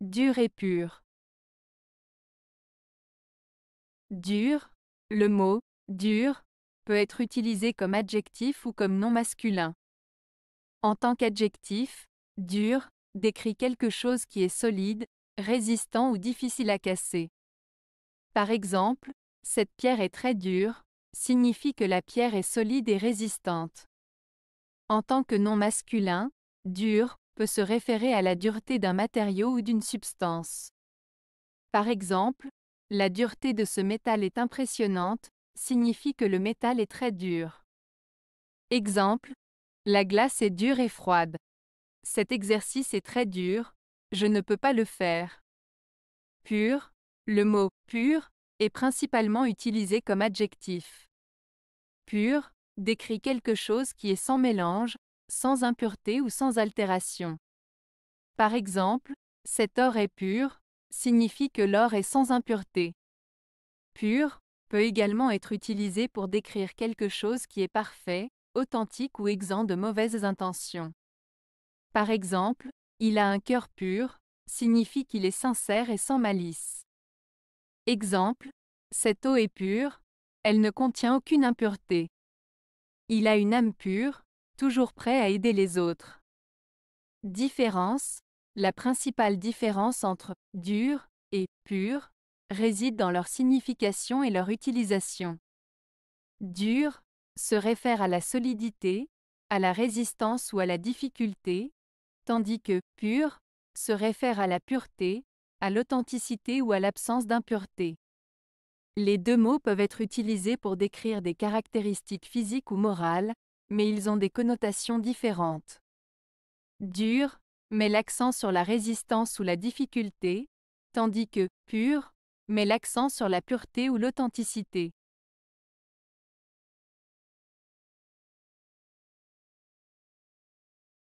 Dur et pur. Dur. Le mot dur peut être utilisé comme adjectif ou comme nom masculin. En tant qu'adjectif, dur décrit quelque chose qui est solide, résistant ou difficile à casser. Par exemple, cette pierre est très dure signifie que la pierre est solide et résistante. En tant que nom masculin, dur peut se référer à la dureté d'un matériau ou d'une substance. Par exemple, la dureté de ce métal est impressionnante, signifie que le métal est très dur. Exemple, la glace est dure et froide. Cet exercice est très dur, je ne peux pas le faire. Pur, le mot pur est principalement utilisé comme adjectif. Pur décrit quelque chose qui est sans mélange, sans impureté ou sans altération. Par exemple, cet or est pur signifie que l'or est sans impureté. Pur peut également être utilisé pour décrire quelque chose qui est parfait, authentique ou exempt de mauvaises intentions. Par exemple, il a un cœur pur signifie qu'il est sincère et sans malice. Exemple, cette eau est pure, elle ne contient aucune impureté. Il a une âme pure, toujours prêt à aider les autres. Différence La principale différence entre dur et pur réside dans leur signification et leur utilisation. Dur se réfère à la solidité, à la résistance ou à la difficulté, tandis que pur se réfère à la pureté, à l'authenticité ou à l'absence d'impureté. Les deux mots peuvent être utilisés pour décrire des caractéristiques physiques ou morales, mais ils ont des connotations différentes. Dur met l'accent sur la résistance ou la difficulté, tandis que pur met l'accent sur la pureté ou l'authenticité.